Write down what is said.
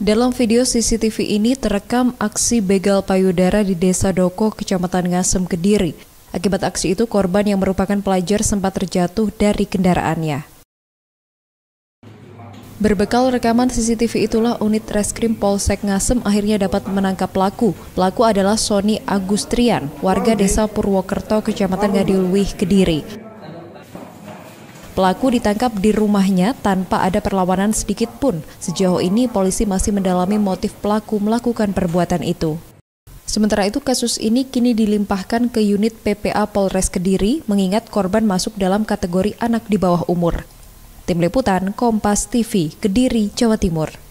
Dalam video CCTV ini terekam aksi begal payudara di Desa Doko, Kecamatan Ngasem, Kediri. Akibat aksi itu, korban yang merupakan pelajar sempat terjatuh dari kendaraannya. Berbekal rekaman CCTV itulah unit reskrim Polsek Ngasem akhirnya dapat menangkap pelaku. Pelaku adalah Sony Agustrian, warga desa Purwokerto, Kecamatan Gadilwih, Kediri. Pelaku ditangkap di rumahnya tanpa ada perlawanan sedikit pun. Sejauh ini polisi masih mendalami motif pelaku melakukan perbuatan itu. Sementara itu kasus ini kini dilimpahkan ke unit PPA Polres Kediri mengingat korban masuk dalam kategori anak di bawah umur. Tim Liputan Kompas TV, Kediri, Jawa Timur.